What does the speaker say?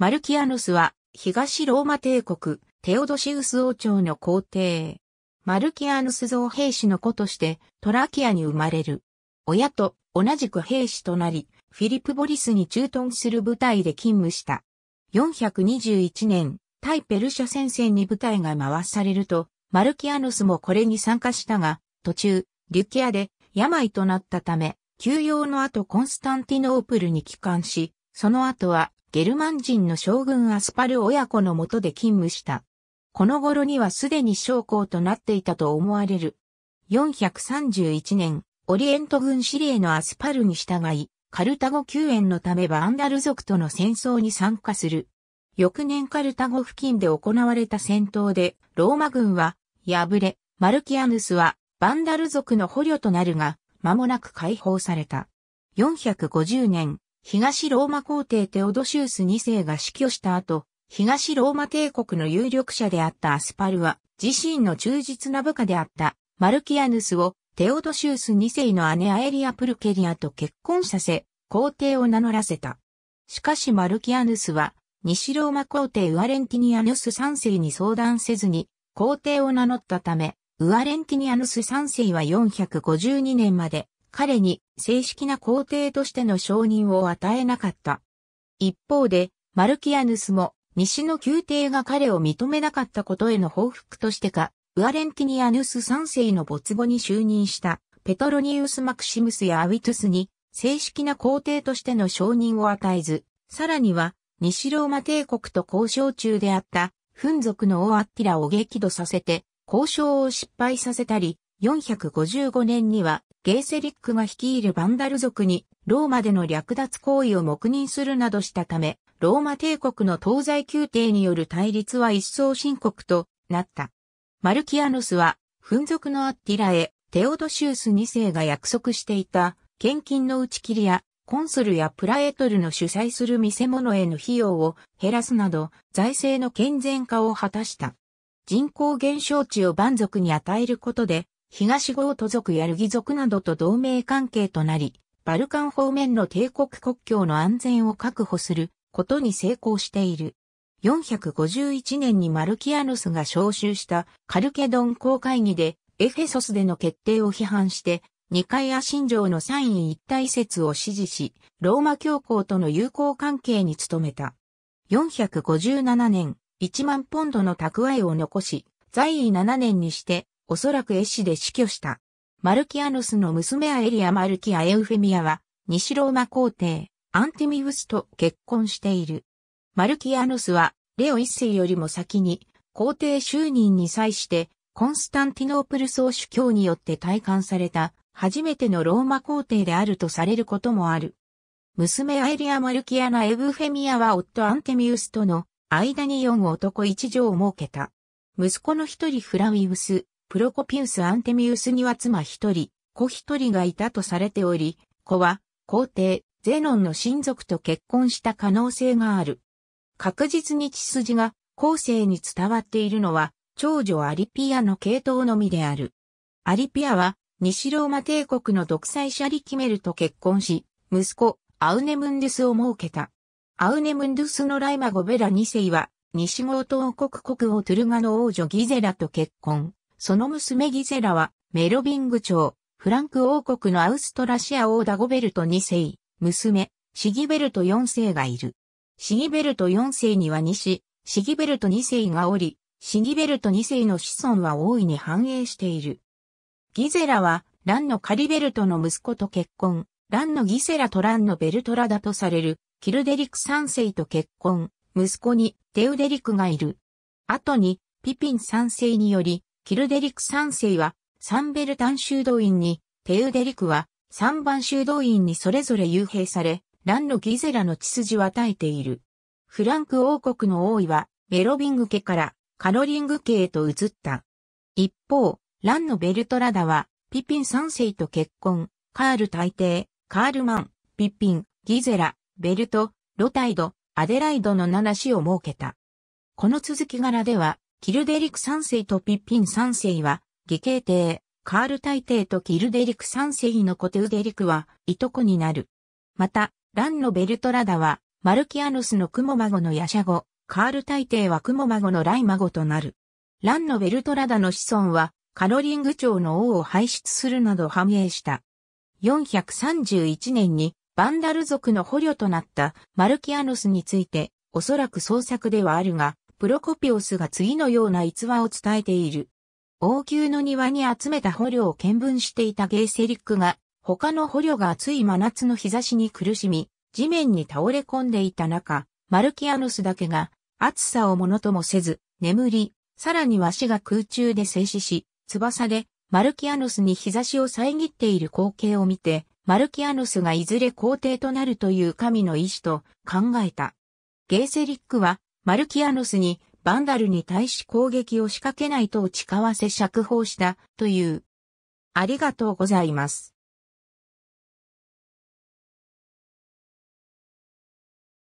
マルキアヌスは、東ローマ帝国、テオドシウス王朝の皇帝。マルキアヌス像兵士の子として、トラキアに生まれる。親と同じく兵士となり、フィリップ・ボリスに駐屯する部隊で勤務した。421年、対ペルシャ戦線に部隊が回されると、マルキアヌスもこれに参加したが、途中、リュキアで病となったため、休養の後コンスタンティノープルに帰還し、その後はゲルマン人の将軍アスパル親子のもとで勤務した。この頃にはすでに将校となっていたと思われる。431年、オリエント軍司令のアスパルに従い、カルタゴ救援のためバンダル族との戦争に参加する。翌年カルタゴ付近で行われた戦闘で、ローマ軍は敗れ、マルキアヌスはバンダル族の捕虜となるが、間もなく解放された。450年、東ローマ皇帝テオドシウス2世が死去した後、東ローマ帝国の有力者であったアスパルは、自身の忠実な部下であったマルキアヌスをテオドシウス2世の姉アエリア・プルケリアと結婚させ、皇帝を名乗らせた。しかしマルキアヌスは、西ローマ皇帝ウアレンティニアヌス3世に相談せずに、皇帝を名乗ったため、ウアレンティニアヌス3世は452年まで彼に正式な皇帝としての承認を与えなかった。一方で、マルキアヌスも西の宮廷が彼を認めなかったことへの報復としてか、ウアレンティニアヌス3世の没後に就任したペトロニウス・マクシムスやアウィトゥスに正式な皇帝としての承認を与えず、さらには西ローマ帝国と交渉中であったフン族のオアッティラを激怒させて交渉を失敗させたり、455年にはゲーセリックが率いるバンダル族にローマでの略奪行為を黙認するなどしたため、ローマ帝国の東西宮廷による対立は一層深刻となった。マルキアノスは、紛族のアッティラへ、テオドシウス2世が約束していた、献金の打ち切りや、コンスルやプラエトルの主催する見せ物への費用を減らすなど、財政の健全化を果たした。人口減少値を蛮族に与えることで、東郷ー族やルギ族などと同盟関係となり、バルカン方面の帝国国境の安全を確保することに成功している。451年にマルキアヌスが召集したカルケドン公会議でエフェソスでの決定を批判して二階ア新城の三位一体説を支持し、ローマ教皇との友好関係に努めた。457年、1万ポンドの蓄えを残し、在位7年にしておそらく絵師で死去した。マルキアヌスの娘アエリア・マルキア・エウフェミアは、西ローマ皇帝、アンティミウスと結婚している。マルキアヌスは、レオ一世よりも先に、皇帝就任に際して、コンスタンティノープル総主教によって退官された、初めてのローマ皇帝であるとされることもある。娘アエリア・マルキアナ・エブフェミアは夫アンテミウスとの間に4男1女を設けた。息子の一人フラウィウス、プロコピウス・アンテミウスには妻一人、子一人がいたとされており、子は皇帝、ゼノンの親族と結婚した可能性がある。確実に血筋が後世に伝わっているのは、長女アリピアの系統のみである。アリピアは、西ローマ帝国の独裁者リキメルと結婚し、息子、アウネムンドゥスを設けた。アウネムンドゥスのライマゴベラ2世は、西ゴー王国国王トゥルガの王女ギゼラと結婚。その娘ギゼラは、メロビング朝、フランク王国のアウストラシア王ダゴベルト2世、娘、シギベルト4世がいる。シギベルト4世には西、シギベルト2世がおり、シギベルト2世の子孫は大いに繁栄している。ギゼラは、ランのカリベルトの息子と結婚、ランのギセラとランのベルトラだとされる、キルデリク3世と結婚、息子にテウデリクがいる。後に、ピピン3世により、キルデリク三世はサンベルタン修道院に、テウデリクは三番修道院にそれぞれ幽閉され、ランのギゼラの血筋を与えている。フランク王国の王位はメロビング家からカロリング家へと移った。一方、ランのベルトラダはピピン三世と結婚、カール大帝、カールマン、ピピン、ギゼラ、ベルト、ロタイド、アデライドの七子を設けた。この続き柄では、キルデリク三世とピッピン三世は、義兄弟、カール大帝とキルデリク三世のコテウデリクは、いとこになる。また、ランのベルトラダは、マルキアヌスのクモ孫のヤシャゴ、カール大帝はクモ孫のライ孫となる。ランのベルトラダの子孫は、カロリング朝の王を輩出するなど繁栄した。431年に、バンダル族の捕虜となったマルキアヌスについて、おそらく創作ではあるが、プロコピオスが次のような逸話を伝えている。王宮の庭に集めた捕虜を見分していたゲーセリックが、他の捕虜が暑い真夏の日差しに苦しみ、地面に倒れ込んでいた中、マルキアノスだけが、暑さをものともせず、眠り、さらにワシが空中で静止し、翼で、マルキアノスに日差しを遮っている光景を見て、マルキアノスがいずれ皇帝となるという神の意志と考えた。ゲーセリックはマルキアノスにバンダルに対し攻撃を仕掛けないと誓わせ釈放したという。ありがとうございます。